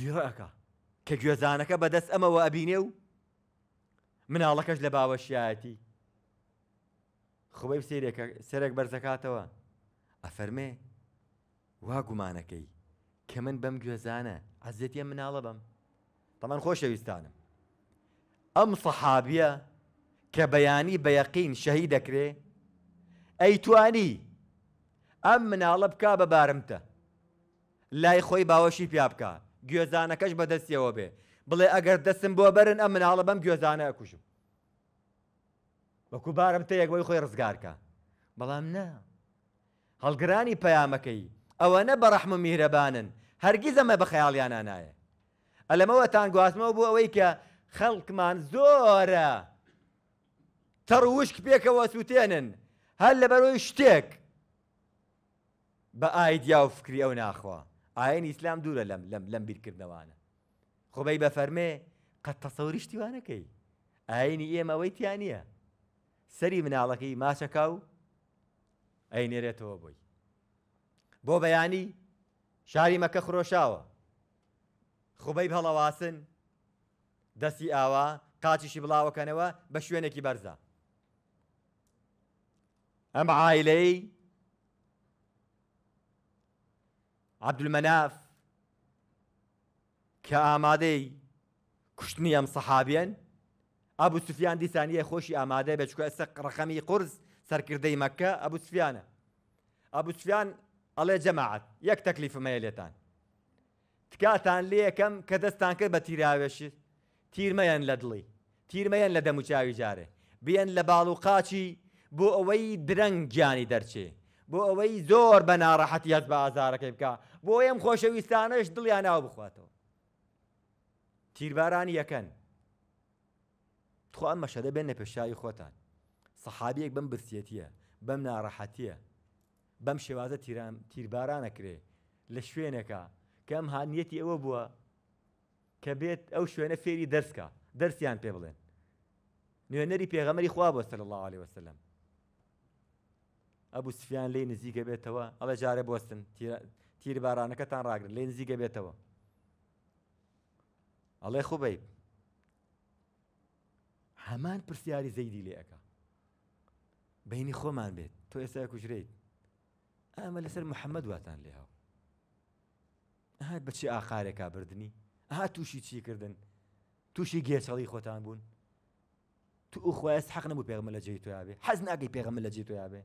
زیڕەکە کە گوێزانەکە بەدەست ئەمەوە ئەبینێ و مناڵەکەش لە باوەشیایەتی خۆی سەرێک بەرزەکاتەوە ئەفەرمێ وا گومانەکەی کە من بەم گوێزانە عزیێتە مناڵە بم تەمان خۆشەویستانم ئەم سەحابیە کە بەیانی بەیەقین شەهی دەکرێ ئەی توانی ئەم مناڵە بک بە بارمتە لای خۆی باوەشی پیا بکە گوێزانەکەش بەدەستیەوە بێ بڵێ ئەگەر دەستم بۆ بەرن ئەم مناڵە بەم گوێزانە ئەکوشم وەکوبارم تەیەکەوەی خۆی ڕزگارکە بەڵام نە هەڵگرانی پەیامەکەی ئەوە نە بەڕەحم و میرەبانن هەرگیز ئەمە بە خەیاڵیان نایە ئەلەمەوەتان گواستمەوە بۆ ئەوەی کە خەڵکمان زۆرە تەڕوشک پێکەوە سووتێنن هەر لە بەرۆی شتێک بە ئایدیا و فکری ئەو ناخوا ئاین ئیسلام دوورە لەم لەم لەم بیرکردنەوانە خۆبەی بە فەرمێ قەت تەسەوری شتیوانەکەی ئاینی ئێمەوەی تیان نییە سەری مناڵەکەی ماچەکە و ئەینێرێتەوە بۆی بۆ بەیانی شاری مەکە خرۆشاوە خوبەی هەڵەواسن دەستی ئاوا قاچیشی بڵاوەکەنەوە بە شوێنێکی بەرزە ئەم عیلەی عبدمەناف کە ئامادەی کوشتنی ئەم سەحابیان ئابوو سوفیان دیسانیە خۆشی ئامادە بچکو ئەسە ڕقەمی قرس سەرکردەی مەکە ئەبوو سوفیانە ئەبوو سوفیان ئەڵێ جەماعات یەک تەکلیفمەیە لێتان تکاتان لێ یەکەم کە دەستان کرد بە تیراوێشت تیرمەیان لە دڵی تیرمەیان لە دەموچاوی جارێ بیان لە باڵ و قاچی بۆ ئەوەی درەنگ گیانی دەرچێ بۆ ئەوەی زۆر بە ناڕەحەتیت بە ئازارەکەی بکە بۆ ئەم خۆشەویستانەش دڵیان ناو بخواتەوە تیربارانی یەکەن خۆم مەشەدە بێنە پێشایی خۆتان سەحابیەک بم برسیەتیە بەم ناڕەحەتیە بەم شێوازە تیربارانەکرێ لە شوێنەکە کەم هاانیەتی ئەوە بووە کە بێت ئەو شوێنە فێری دەرسکە دەرسیان پێ بڵێن نوێنەری پێغەمەری خوا بۆ سەر الله عليه وسلم ئەبوو سفیان لێ نزیکە بێتەوە ئەڵە جارە بستن تیر بارانەکەتان ڕاگرن لێ نزیکە بێتەوە ئەڵێ خوبەی هەمان پرسیاری زەیدی لێەکە بینی خۆمان بێت تۆ ئێستا کوژرێیت ئەمە لەسەر محەممەد واتان لێ هاو هاات بچی ئاخارێکا بردننی ئەها تووشی چیکردن تووشی گێچەڵی خۆتان بوون تو ئوخوایست حەق نەبوو پێغمە لە جێی تویابێ حەز ناگەی پێغەمە لە جێ تویابێ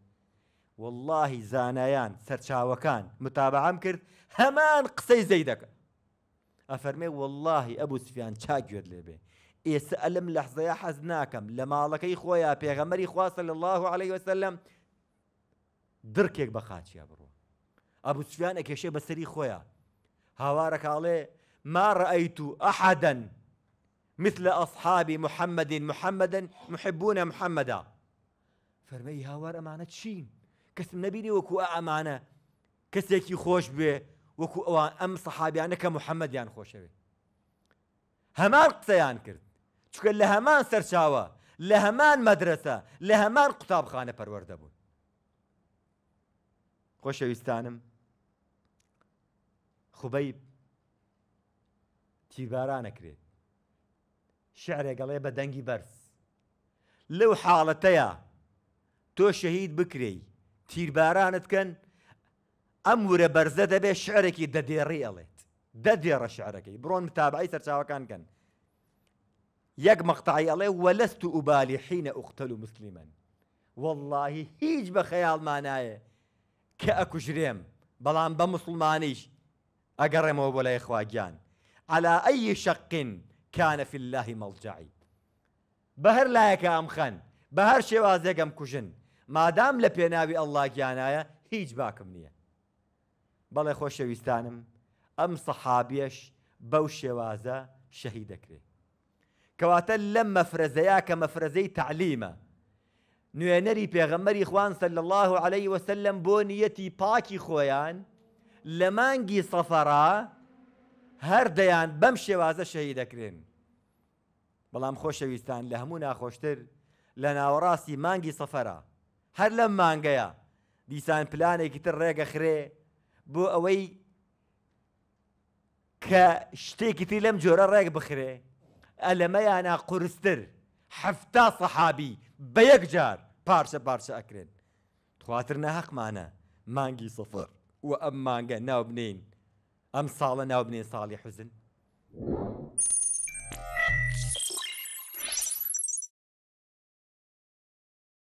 والله زانيان سەرچاوەکان متابعام کرد هەمان قسەی زەی دەکە ئەفەرمێ واللهی ئەبوو سفیان چاگوێت لێبێ ئێستا لحظه يا حزناكم لما لە ماڵەکەی خۆیان پێغەمەری خواستە الله عليه وسلم يا بە أبو سفيان ئەبوو سفیان بسري خويا هوارك عليه ما رأيت أحدا مثل أصحاب محمد محمدا محبون محمدا فرمي هوار أمانة شين کەسم نبینی وەکو ئەمانە کەسێکی خۆش بێ وەکو ئەوان ئەم سەحابیانە کە محەممەدیان خۆشەوێ هەمان قسەیان کرد چکە لە هەمان سەرچاوە لە هەمان مەدرسە لە هەمان قوتابخانە پەروەەردەبوون خۆشەویستانم خوبەی تیبارانەکرێت شعرێکگەڵێ بە دەنگی بەرز لەو حاڵەتەیە تۆ شەهید بکرێی تیربارانت کەن ئەم ورە بەرزە دەبێت شعرێکی دەدێڕی ئەڵێت دەدێڕە شعرەکەی بڕۆن تابعی سەرچاوەکان کەن یەک مەقتعی ئەڵێ وەلەست و ئوبالی حینە ئوختەل و مسللیمەن واللهی هیچ بە خەیاڵمانایە کە ئەکوژرێم بەڵام بە مسلمانیش ئەگەڕێمەوە بۆ لای خواگیان على أي شق كان في الله ملجعي بە هەر لایەکە ئەم خەن بە هەر شێوازێکم کوژن مادام لە پێناوی ئەللا گیانایە هیچ باکم نییە بەڵێ خۆشەویستانم ئەم سەحابیەش بەو شێوازە شەهی دەکرێت کەواتە لەم مەفرەزەیە کە مەفرەزەی تعلیمە نوێنەری پێغەمەری خوان سەل الله عليه وسلم بۆ نیەتی پاکی خۆیان لە مانگی سەفەرا هەردەیان بەم شێوازە شەهی دەکرێن بەڵام خۆشەویستان لە هەموو ناخۆشتر لە ناوەڕاستی مانگی سەفەرە هەر لەم مانگەیە دیسان پلانێکی تر ڕێگەخرێ بۆ ئەوەی کە شتێکی تری لەم جۆرە ڕێک بخرێ ئەلەمەیانە قورستر حفتا سەحابی بە یەک جار پارچە پارچە ئەکرێن خواتر نەحقمانە مانگی سفر و ئەم مانگە ناو بنین ئەم ساڵە ناو بنین ساڵی حزن.